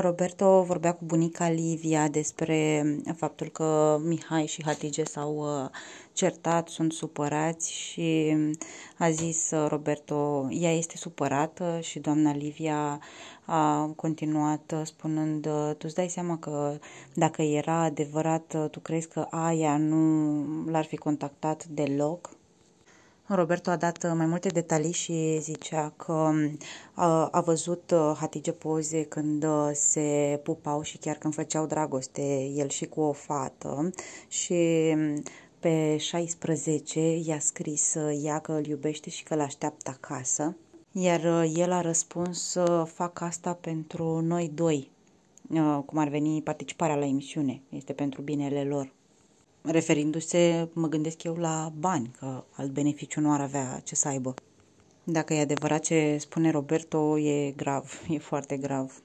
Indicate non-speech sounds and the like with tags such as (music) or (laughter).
Roberto vorbea cu bunica Livia despre mm, faptul că Mihai și Hatice s-au uh, certat, sunt supărați și mm, a zis uh, Roberto, ea este supărată și doamna Livia a continuat uh, spunând, tu îți dai seama că dacă era adevărat, tu crezi că aia nu l-ar fi contactat deloc? Roberto a dat uh, mai multe detalii și zicea că uh, a văzut uh, Hatige poze când se pupau și chiar când făceau dragoste el și cu o fată și mm, pe 16 i-a scris ea că îl iubește și că îl așteaptă acasă, iar el a răspuns fac asta pentru noi doi, cum ar veni participarea la emisiune, este pentru binele lor referindu-se, mă gândesc eu, la bani, că alt beneficiu nu ar avea ce să aibă. Dacă e adevărat ce spune Roberto, e grav, (laughs) e foarte grav.